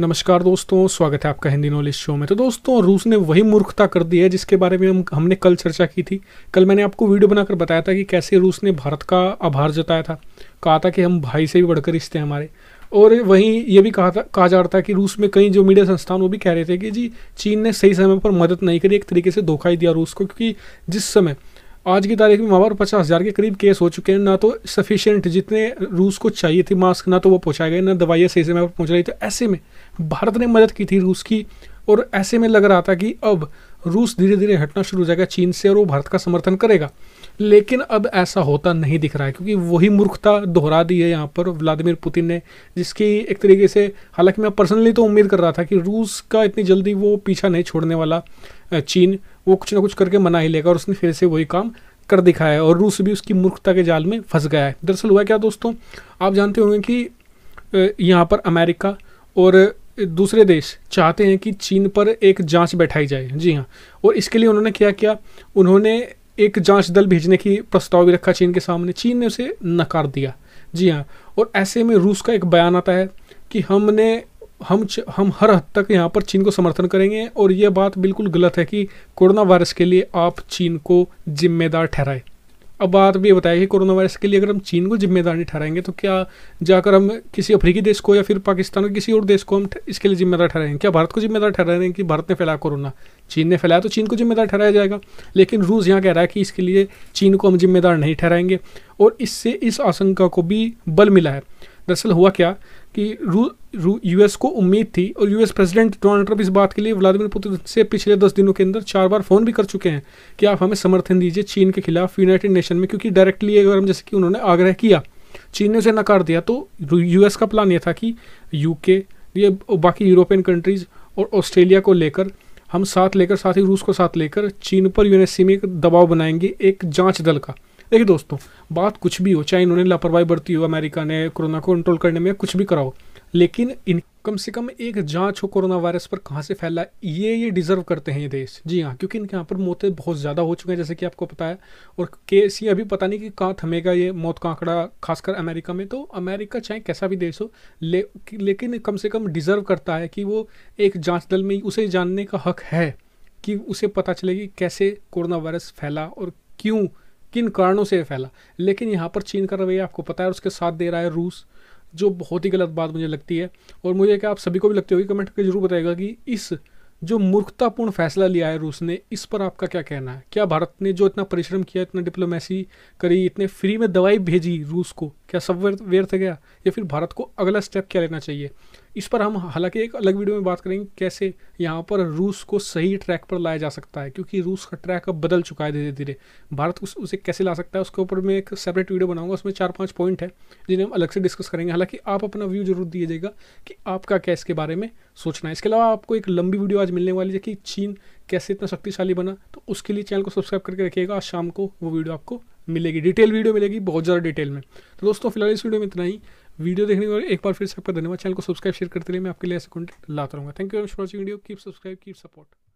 नमस्कार दोस्तों स्वागत है आपका हिंदी नॉलेज शो में तो दोस्तों रूस ने वही मूर्खता कर दी है जिसके बारे में हम हमने कल चर्चा की थी कल मैंने आपको वीडियो बनाकर बताया था कि कैसे रूस ने भारत का आभार जताया था कहा था कि हम भाई से भी बढ़कर रिश्ते हैं हमारे और वहीं ये भी कहा था कहा जा रहा था कि रूस में कई जो मीडिया संस्थान वो भी कह रहे थे कि जी चीन ने सही समय पर मदद नहीं करी एक तरीके से धोखा ही दिया रूस को क्योंकि जिस समय आज की तारीख में वहाँ पर पचास हज़ार के करीब केस हो चुके हैं ना तो सफिशेंट जितने रूस को चाहिए थी मास्क ना तो वो पहुँचाए गए ना दवाइयाँ सही समय पर पहुँच रही थी ऐसे में भारत ने मदद की थी रूस की और ऐसे में लग रहा था कि अब रूस धीरे धीरे हटना शुरू हो जाएगा चीन से और वो भारत का समर्थन करेगा लेकिन अब ऐसा होता नहीं दिख रहा है क्योंकि वही मूर्खता दोहरा दी है यहाँ पर व्लादिमीर पुतिन ने जिसकी एक तरीके से हालांकि मैं पर्सनली तो उम्मीद कर रहा था कि रूस का इतनी जल्दी वो पीछा नहीं छोड़ने वाला चीन वो कुछ ना कुछ करके मना ही लेगा और उसने फिर से वही काम कर दिखाया है और रूस भी उसकी मूर्खता के जाल में फंस गया है दरअसल हुआ क्या दोस्तों आप जानते होंगे कि यहाँ पर अमेरिका और दूसरे देश चाहते हैं कि चीन पर एक जांच बैठाई जाए जी हाँ और इसके लिए उन्होंने क्या किया उन्होंने एक जांच दल भेजने की प्रस्ताव भी रखा चीन के सामने चीन ने उसे नकार दिया जी हाँ और ऐसे में रूस का एक बयान आता है कि हमने हम हम हर हद तक यहाँ पर चीन को समर्थन करेंगे और ये बात बिल्कुल गलत है कि कोरोना वायरस के लिए आप चीन को जिम्मेदार ठहराए अब बात भी बताया कि कोरोना वायरस के लिए अगर हम चीन को जिम्मेदार नहीं ठहराएंगे तो क्या जाकर हम किसी अफ्रीकी देश को या फिर पाकिस्तान के किसी और देश को हम इसके लिए जिम्मेदार ठहराएंगे क्या भारत को जिम्मेदार ठहराएंगे कि भारत ने फैलाया कोरोना चीन ने फैलाया तो चीन को जिम्मेदार ठहराया जाएगा लेकिन रूस यहाँ कह रहा है कि इसके लिए चीन को हम जिम्मेदार नहीं ठहराएंगे और इससे इस आशंका को भी बल मिला है दरअसल हुआ क्या कि रू, रू यू को उम्मीद थी और यूएस प्रेसिडेंट डोनाल्ड ट्रंप इस बात के लिए व्लादिमीर पुतिन से पिछले दस दिनों के अंदर चार बार फ़ोन भी कर चुके हैं कि आप हमें समर्थन दीजिए चीन के खिलाफ यूनाइटेड नेशन में क्योंकि डायरेक्टली अगर हम जैसे कि उन्होंने आग्रह किया चीन ने उसे नकार दिया तो यूएस का प्लान ये था कि यूके ये बाकी यूरोपियन कंट्रीज़ और ऑस्ट्रेलिया को लेकर हम साथ लेकर साथ ही रूस को साथ लेकर चीन पर यूएनएससी में एक दबाव बनाएंगे एक जांच दल का देखिए दोस्तों बात कुछ भी हो चाहे इन्होंने लापरवाही बरती हो अमेरिका ने कोरोना को कंट्रोल करने में कुछ भी कराओ लेकिन इन कम से कम एक जांच हो कोरोना वायरस पर कहाँ से फैला ये ये डिजर्व करते हैं ये देश जी हाँ क्योंकि इनके यहाँ पर मौतें बहुत ज़्यादा हो चुकी हैं जैसे कि आपको पता है और केस ये अभी पता नहीं कि कहाँ थमेगा ये मौत का आंकड़ा खासकर अमेरिका में तो अमेरिका चाहे कैसा भी देश हो ले, लेकिन कम से कम डिजर्व करता है कि वो एक जाँच दल में उसे जानने का हक है कि उसे पता चलेगी कैसे कोरोना वायरस फैला और क्यों किन कारणों से फैला लेकिन यहाँ पर चीन का रवैया आपको पता है उसके साथ दे रहा है रूस जो बहुत ही गलत बात मुझे लगती है और मुझे क्या आप सभी को भी लगती होगी कमेंट करके जरूर बताएगा कि इस जो मूर्खतापूर्ण फैसला लिया है रूस ने इस पर आपका क्या कहना है क्या भारत ने जो इतना परिश्रम किया इतना डिप्लोमेसी करी इतने फ्री में दवाई भेजी रूस को क्या सब व्यर्थ गया या फिर भारत को अगला स्टेप क्या लेना चाहिए इस पर हम हालांकि एक अलग वीडियो में बात करेंगे कैसे यहाँ पर रूस को सही ट्रैक पर लाया जा सकता है क्योंकि रूस का ट्रैक अब बदल चुका है धीरे धीरे भारत उस, उसे कैसे ला सकता है उसके ऊपर मैं एक सेपरेट वीडियो बनाऊंगा उसमें चार पाँच पॉइंट है जिन्हें हम अलग से डिस्कस करेंगे हालांकि आप अपना व्यू जरूर दीजिएगा कि आपका क्या इसके बारे में सोचना है इसके अलावा आपको एक लंबी वीडियो आज मिलने वाली है कि चीन कैसे इतना शक्तिशाली बना तो उसके लिए चैनल को सब्सक्राइब करके रखिएगा आज शाम को वो वीडियो आपको मिलेगी डिटेल वीडियो मिलेगी बहुत ज़्यादा डिटेल में तो दोस्तों फिलहाल इस वीडियो में इतना ही वीडियो देखने के एक बार फिर से आपका धन्यवाद चैनल को सब्सक्राइब शेयर करते रहिए मैं आपके लिए ऐसे कंटेंट लाता रहूँगा thank you very much watching video keep subscribe keep support